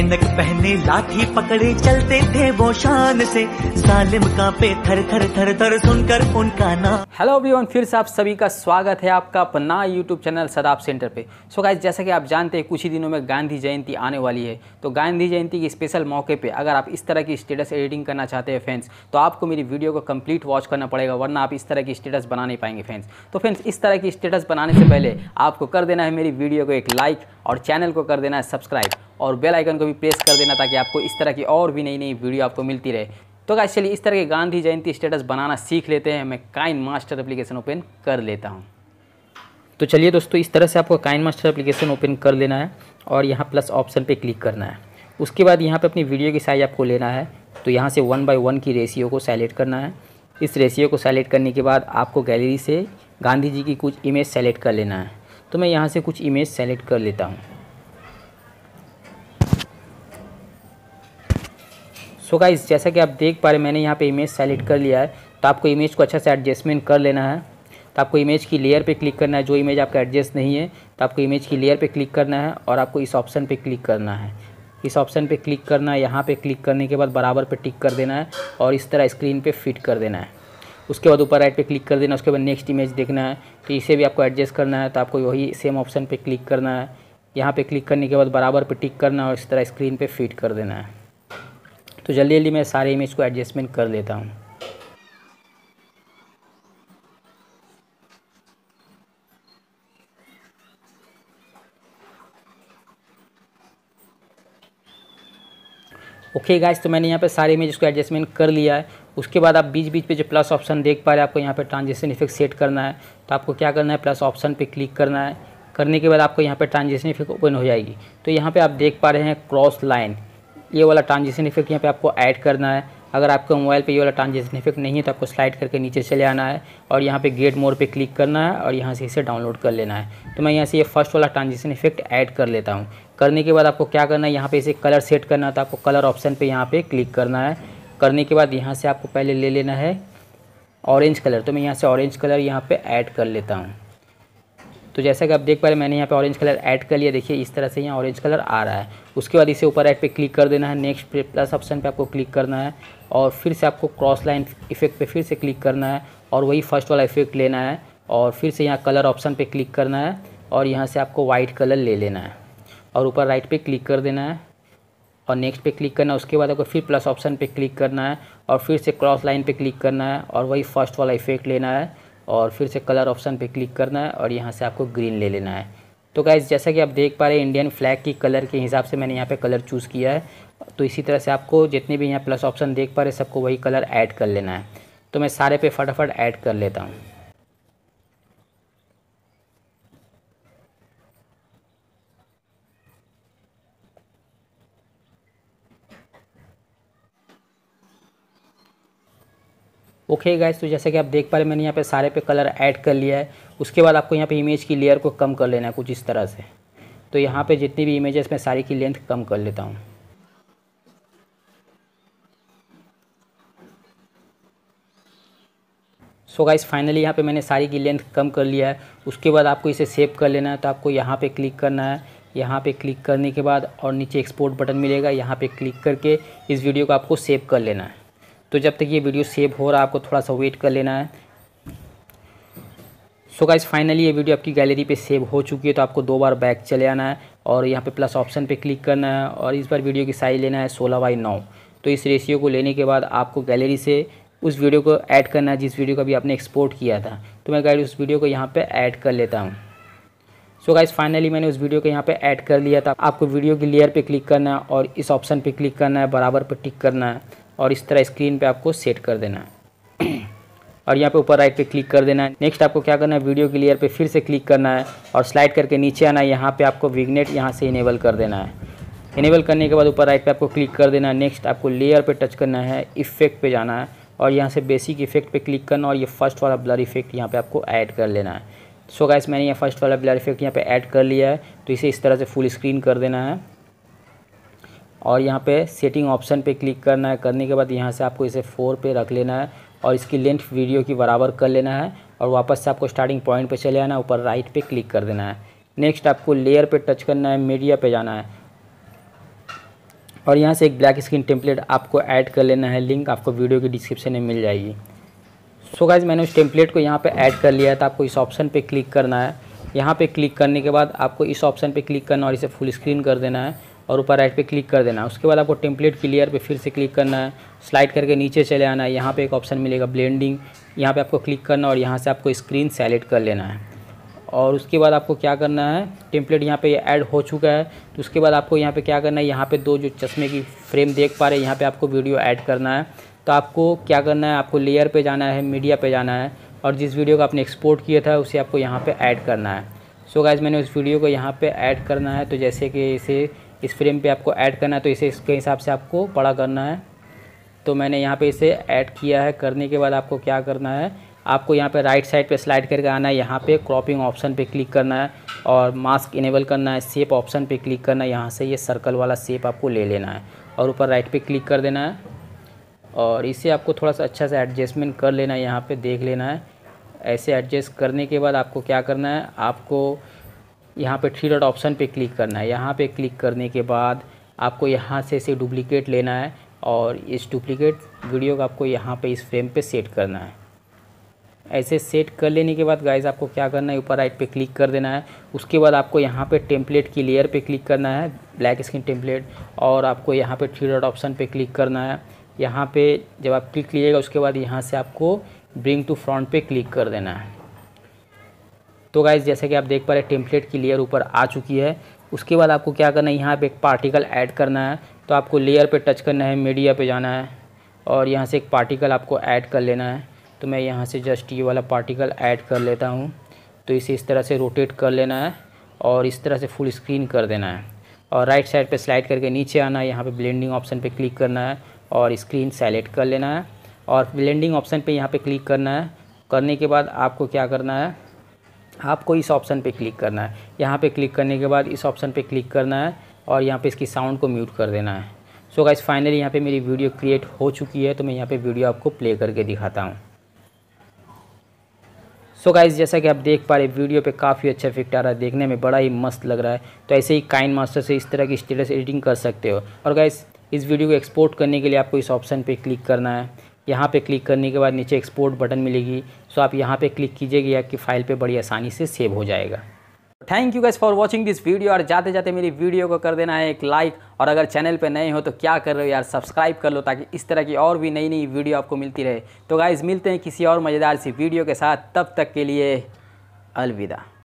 ऐनक पहने लाठी पकड़े चलते थे वो शान से सालिम का पे थर थर थर थर सुनकर उनका नाम हेलो एवरीवन फिर से आप सभी का स्वागत है आपका अपना यूट्यूब चैनल सदाब सेंटर पे सो so गाइज जैसा कि आप जानते हैं कुछ ही दिनों में गांधी जयंती आने वाली है तो गांधी जयंती के स्पेशल मौके पे अगर आप इस तरह की स्टेटस एडिटिंग करना चाहते हैं फैंस तो आपको मेरी वीडियो को कंप्लीट वॉच करना पड़ेगा वरना आप इस तरह की स्टेटस बना नहीं पाएंगे फैंस तो फ्रेंड्स इस तरह की स्टेटस बनाने से पहले आपको कर देना है मेरी वीडियो को एक लाइक और चैनल को कर देना है सब्सक्राइब और बेल आइकन को भी प्रेस कर देना ताकि आपको इस तरह की और भी नई नई वीडियो आपको मिलती रहे तो क्या चलिए इस तरह के गांधी जयंती स्टेटस बनाना सीख लेते हैं मैं काइन मास्टर अप्लीकेशन ओपन कर लेता हूँ तो चलिए दोस्तों इस तरह से आपको काइन मास्टर अप्लीकेशन ओपन कर लेना है और यहाँ प्लस ऑप्शन पर क्लिक करना है उसके बाद यहाँ पर अपनी वीडियो की साइज़ आपको लेना है तो यहाँ से वन बाई वन की रेशियो को सेलेक्ट करना है इस रेशियो को सेलेक्ट करने के बाद आपको गैलरी से गांधी जी की कुछ इमेज सेलेक्ट कर लेना है तो मैं यहाँ से कुछ इमेज सेलेक्ट कर लेता हूँ सो so गाइज जैसा कि आप देख पा रहे मैंने यहाँ पे इमेज सेलेक्ट कर लिया है तो आपको इमेज को अच्छा से एडजस्टमेंट कर लेना है तो आपको इमेज की लेयर पे क्लिक करना है जो इमेज आपका एडजस्ट नहीं है तो आपको इमेज की लेयर पे क्लिक करना है और आपको इस ऑप्शन पे क्लिक करना है इस ऑप्शन पे क्लिक करना है यहाँ पर क्लिक करने के बाद बराबर पर टिक कर देना है और इस तरह स्क्रीन पर फिट कर देना है उसके बाद ऊपर राइट पर क्लिक कर देना है उसके बाद नेक्स्ट इमेज देखना है तो इसे भी आपको एडजस्ट करना है तो आपको वही सेम ऑप्शन पर क्लिक करना है यहाँ पर क्लिक करने के बाद बराबर पर टिक करना है और इस तरह स्क्रीन पर फिट कर देना है तो जल्दी जल्दी मैं सारे इमेज को एडजस्टमेंट कर लेता हूँ ओके okay गाइस तो मैंने यहाँ पे सारे इमेज को एडजस्टमेंट कर लिया है उसके बाद आप बीच बीच पे जो प्लस ऑप्शन देख पा रहे हैं आपको यहाँ पे ट्रांजिशन इफेक्ट सेट करना है तो आपको क्या करना है प्लस ऑप्शन पे क्लिक करना है करने के बाद आपको यहाँ पे ट्रांजिशन इफेक्ट ओपन हो जाएगी तो यहाँ पे आप देख पा रहे हैं क्रॉस लाइन ये वाला ट्रांजिशन इफेक्ट यहाँ पे आपको ऐड करना है अगर आपके मोबाइल पे ये वाला ट्रांजिशन इफेक्ट नहीं है तो आपको स्लाइड करके नीचे चले आना है और यहाँ पे गेट मोड पे क्लिक करना है और यहाँ से इसे डाउनलोड कर लेना है तो मैं यहाँ से ये फर्स्ट वाला ट्रांजिशन इफेक्ट ऐड कर लेता हूँ करने के बाद आपको क्या करना है यहाँ पर इसे कलर सेट करना है तो आपको कलर ऑप्शन पर यहाँ पर क्लिक करना है करने के बाद यहाँ से आपको पहले ले लेना है ऑरेंज कलर तो मैं यहाँ से ऑरेंज कलर यहाँ पर ऐड कर लेता हूँ तो जैसा कि आप देख पा रहे हैं मैंने यहाँ पे ऑरेंज कलर ऐड कर लिया देखिए इस तरह से यहाँ ऑरेंज कलर आ रहा है उसके बाद इसे ऊपर ऐड पे क्लिक कर देना है नेक्स्ट पे प्लस ऑप्शन पे आपको क्लिक करना है और फिर से आपको क्रॉस लाइन इफेक्ट पे फिर से क्लिक करना है और वही फर्स्ट वाला इफेक्ट लेना है और फिर से यहाँ कलर ऑप्शन पर क्लिक करना है और यहाँ से आपको वाइट कलर ले लेना है और ऊपर राइट पर क्लिक कर देना है और नेक्स्ट पे क्लिक करना है उसके बाद आपको फिर प्लस ऑप्शन पे क्लिक करना है और फिर से क्रॉस लाइन पे क्लिक करना है और वही फर्स्ट वाला इफेक्ट लेना है और फिर से कलर ऑप्शन पे क्लिक करना है और यहाँ से आपको ग्रीन ले लेना है तो गाइज़ जैसा कि आप देख पा रहे हैं इंडियन फ्लैग की कलर के हिसाब से मैंने यहाँ पे कलर चूज़ किया है तो इसी तरह से आपको जितने भी यहाँ प्लस ऑप्शन देख पा रहे सबको वही कलर ऐड कर लेना है तो मैं सारे पे फटाफट ऐड कर लेता हूँ ओके गाइस तो जैसे कि आप देख पा रहे मैंने यहाँ पे सारे पे कलर ऐड कर लिया है उसके बाद आपको यहाँ पे इमेज की लेयर को कम कर लेना है कुछ इस तरह से तो यहाँ पे जितनी भी इमेजेस मैं सारी की लेंथ कम कर लेता हूँ सो गाइस फाइनली यहाँ पे मैंने सारी की लेंथ कम कर लिया है उसके बाद आपको इसे सेव कर लेना है तो आपको यहाँ पर क्लिक करना है यहाँ पर क्लिक करने के बाद और नीचे एक्सपोर्ट बटन मिलेगा यहाँ पर क्लिक करके इस वीडियो को आपको सेव कर लेना है तो जब तक ये वीडियो सेव हो रहा है आपको थोड़ा सा वेट कर लेना है सो गाइज फाइनली ये वीडियो आपकी गैलरी पे सेव हो चुकी है तो आपको दो बार बैक चले आना है और यहाँ पे प्लस ऑप्शन पे क्लिक करना है और इस बार वीडियो की साइज लेना है सोलह बाई नौ तो इस रेशियो को लेने के बाद आपको गैलरी से उस वीडियो को ऐड करना है जिस वीडियो का भी आपने एक्सपोर्ट किया था तो मैं गाइड उस वीडियो को यहाँ पर ऐड कर लेता हूँ सो गाइज फाइनली मैंने उस वीडियो को यहाँ पर ऐड कर लिया था आपको वीडियो की लेयर पर क्लिक करना है और इस ऑप्शन पर क्लिक करना है बराबर पर टिक करना है और इस तरह स्क्रीन पे आपको सेट कर देना है और यहाँ पे ऊपर राइट पे क्लिक कर देना है नेक्स्ट आपको क्या करना है वीडियो के लेयर पे फिर से क्लिक करना है और स्लाइड करके नीचे आना है यहाँ पे आपको विग्नेट यहाँ से इनेबल कर देना है इनेबल करने के बाद ऊपर राइट पे आपको क्लिक कर देना है नेक्स्ट आपको लेयर पे टच करना है इफेक्ट पे जाना है और यहाँ से बेसिक इफेक्ट पे क्लिक करना और ये फर्स्ट वाला ब्लर इफेक्ट यहाँ पे आपको ऐड कर लेना है सो so गाइस मैंने ये फर्स्ट वाला ब्लर इफेक्ट यहाँ पे ऐड कर लिया है तो इसे इस तरह से फुल स्क्रीन कर देना है और यहाँ पे सेटिंग ऑप्शन पे क्लिक करना है करने के बाद यहाँ से आपको इसे फोर पे रख लेना है और इसकी लेंथ वीडियो की बराबर कर लेना है और वापस से आपको स्टार्टिंग पॉइंट पे चले आना है ऊपर राइट पे क्लिक कर देना है नेक्स्ट आपको लेयर पे टच करना है मीडिया पे जाना है और यहाँ से एक ब्लैक स्क्रीन टेम्पलेट आपको ऐड कर लेना है लिंक आपको वीडियो की डिस्क्रिप्शन में मिल जाएगी सो गाइज मैंने उस टेम्पलेट को यहाँ पर ऐड कर लिया है तो आपको इस ऑप्शन पर क्लिक करना है यहाँ पर क्लिक करने के बाद आपको इस ऑप्शन पर क्लिक करना और इसे फुल स्क्रीन कर देना है और ऊपर राइट पे क्लिक कर देना उसके बाद आपको टेम्पलेट क्लियर पे फिर से क्लिक करना है स्लाइड करके नीचे चले आना है यहाँ पे एक ऑप्शन मिलेगा ब्लेंडिंग यहाँ पे आपको क्लिक करना और यहाँ से आपको स्क्रीन सेलेक्ट कर लेना है और उसके बाद आपको क्या करना है टेम्पलेट यहाँ पे ऐड हो चुका है तो उसके बाद आपको यहाँ पर क्या करना है यहाँ पर दो जो चश्मे की फ्रेम देख पा रहे हैं यहाँ पर आपको वीडियो ऐड करना है तो आपको क्या करना है आपको लेयर पर जाना है मीडिया पर जाना है और जिस वीडियो को आपने एक्सपोर्ट किया था उसे आपको यहाँ पर ऐड करना है सो so गाइज मैंने उस वीडियो को यहाँ पर ऐड करना है तो जैसे कि इसे इस फ्रेम पे आपको ऐड करना है तो इसे इसके हिसाब से आपको बड़ा करना है तो मैंने यहाँ पे इसे ऐड किया है करने के बाद आपको क्या करना है आपको यहाँ पे राइट साइड पे स्लाइड करके आना है यहाँ पे क्रॉपिंग ऑप्शन पे क्लिक करना है और मास्क इनेबल करना है सेप ऑप्शन पे क्लिक करना है यहाँ से ये यह सर्कल वाला सेप आपको ले लेना है और ऊपर राइट पे क्लिक कर देना है और इसे आपको थोड़ा सा अच्छा सा एडजस्टमेंट कर लेना है यहाँ पर देख लेना है ऐसे एडजस्ट करने के बाद आपको क्या करना है आपको यहाँ पे थ्री डॉट ऑप्शन पे क्लिक करना है यहाँ पे क्लिक करने के बाद आपको यहाँ से इसे डुप्लीकेट लेना है और इस डुप्लीकेट वीडियो को आपको यहाँ पे इस फ्रेम पे सेट करना है ऐसे सेट कर लेने के बाद गाइज आपको क्या करना है ऊपर राइट पे क्लिक कर देना है उसके बाद आपको यहाँ पे टेम्पलेट की लेयर पे क्लिक करना है ब्लैक स्क्रीन टेम्पलेट और आपको यहाँ पे थ्री डॉट ऑप्शन पे क्लिक करना है यहाँ पे जब आप क्लिक लीजिएगा उसके बाद यहाँ से आपको ब्रिंग टू फ्रंट पे क्लिक कर देना है तो गाइज़ जैसे कि आप देख पा रहे टेम्पलेट की लेयर ऊपर आ चुकी है उसके बाद आपको क्या करना है यहाँ पे एक पार्टिकल ऐड करना है तो आपको लेयर पे टच करना है मीडिया पे जाना है और यहाँ से एक पार्टिकल आपको ऐड कर लेना है तो मैं यहाँ से जस्ट ये वाला पार्टिकल ऐड कर लेता हूँ तो इसे इस तरह से रोटेट कर लेना है और इस तरह से फुल स्क्रीन कर देना है और राइट साइड पे स्लाइड करके नीचे आना है यहाँ पे ब्लेंडिंग ऑप्शन पे क्लिक करना है और स्क्रीन सेलेक्ट कर लेना है और ब्लेंडिंग ऑप्शन पे यहाँ पे क्लिक करना है करने के बाद आपको क्या करना है आपको इस ऑप्शन पे क्लिक करना है यहाँ पे क्लिक करने के बाद इस ऑप्शन पे क्लिक करना है और यहाँ पे इसकी साउंड को म्यूट कर देना है सो गाइज फाइनली यहाँ पे मेरी वीडियो क्रिएट हो चुकी है तो मैं यहाँ पे वीडियो आपको प्ले करके दिखाता हूँ सो so गाइज़ जैसा कि आप देख पा रहे वीडियो पे काफ़ी अच्छा इफेक्ट आ रहा है देखने में बड़ा ही मस्त लग रहा है तो ऐसे ही काइन मास्टर से इस तरह की स्टेटस एडिटिंग कर सकते हो और गाइज़ इस वीडियो को एक्सपोर्ट करने के लिए आपको इस ऑप्शन पर क्लिक करना है यहाँ पे क्लिक करने के बाद नीचे एक्सपोर्ट बटन मिलेगी सो आप यहाँ पे क्लिक कीजिएगा कि फ़ाइल पे बड़ी आसानी से सेव हो जाएगा thank you guys for watching this video और जाते जाते मेरी वीडियो को कर देना है एक लाइक और अगर चैनल पे नए हो तो क्या कर रहे हो यार सब्सक्राइब कर लो ताकि इस तरह की और भी नई नई वीडियो आपको मिलती रहे तो गाइज़ मिलते हैं किसी और मज़ेदार सी वीडियो के साथ तब तक के लिए अलविदा